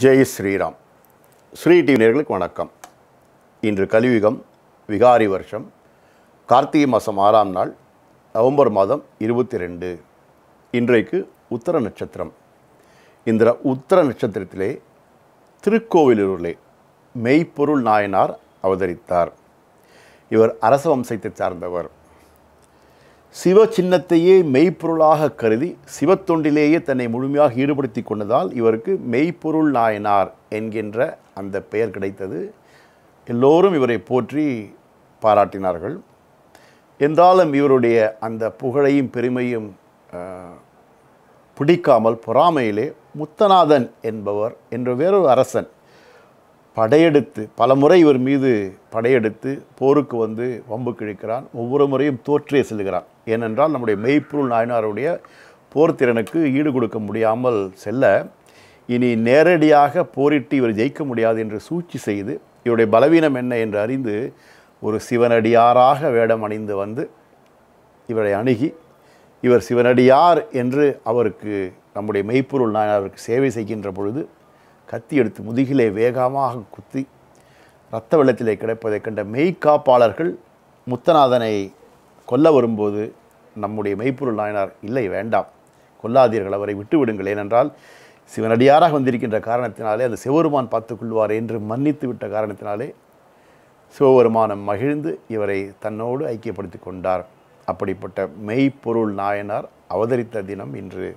ஜெய் ஸ்ரீராம் ஸ்ரீ டிவினியர்களுக்கு வணக்கம் இன்று கலியுகம் விகாரி வருஷம் கார்த்திகை மாதம் ஆறாம் நாள் நவம்பர் மாதம் இருபத்தி ரெண்டு இன்றைக்கு உத்தர நட்சத்திரம் இந்த உத்தர நட்சத்திரத்திலே திருக்கோவிலூரிலே மெய்ப்பொருள் நாயனார் அவதரித்தார் இவர் அரச வம்சத்தை சார்ந்தவர் சிவ சின்னத்தையே மெய்ப்பொருளாக கருதி சிவத்தொண்டிலேயே தன்னை முழுமையாக ஈடுபடுத்தி கொண்டதால் இவருக்கு மெய்ப்பொருள் நாயனார் என்கின்ற அந்த பெயர் கிடைத்தது எல்லோரும் இவரை போற்றி பாராட்டினார்கள் என்றாலும் இவருடைய அந்த புகழையும் பெருமையும் பிடிக்காமல் பொறாமையிலே முத்தநாதன் என்பவர் என்ற வேறொரு அரசன் படையெடுத்து பல முறை இவர் மீது படையெடுத்து போருக்கு வந்து வம்பு கிழிக்கிறான் ஒவ்வொரு முறையும் தோற்றே செல்கிறான் ஏனென்றால் நம்முடைய மெய்ப்பொருள் நாயனாருடைய போர் திறனுக்கு ஈடு கொடுக்க முடியாமல் செல்ல இனி நேரடியாக போரிட்டு இவர் ஜெயிக்க முடியாது என்று சூழ்ச்சி செய்து இவருடைய பலவீனம் என்ன என்று அறிந்து ஒரு சிவனடியாராக வேடம் அணிந்து வந்து இவரை அணுகி இவர் சிவனடியார் என்று அவருக்கு நம்முடைய மெய்ப்பொருள் நாயனாருக்கு சேவை செய்கின்ற பொழுது கத்தி எடுத்து முதுகிலே வேகமாக குத்தி இரத்த வெள்ளத்திலே கிடைப்பதைக் கண்ட மெய்காப்பாளர்கள் முத்தநாதனை கொல்ல வரும்போது நம்முடைய மெய்ப்பொருள் நாயனார் இல்லை வேண்டாம் கொல்லாதீர்கள் அவரை விட்டுவிடுங்கள் ஏனென்றால் சிவனடியாராக வந்திருக்கின்ற காரணத்தினாலே அந்த சிவபெருமான் பார்த்துக்கொள்வார் என்று மன்னித்து விட்ட காரணத்தினாலே சிவபெருமானம் மகிழ்ந்து இவரை தன்னோடு ஐக்கியப்படுத்தி கொண்டார் அப்படிப்பட்ட மெய்ப்பொருள் நாயனார் அவதரித்த தினம் இன்று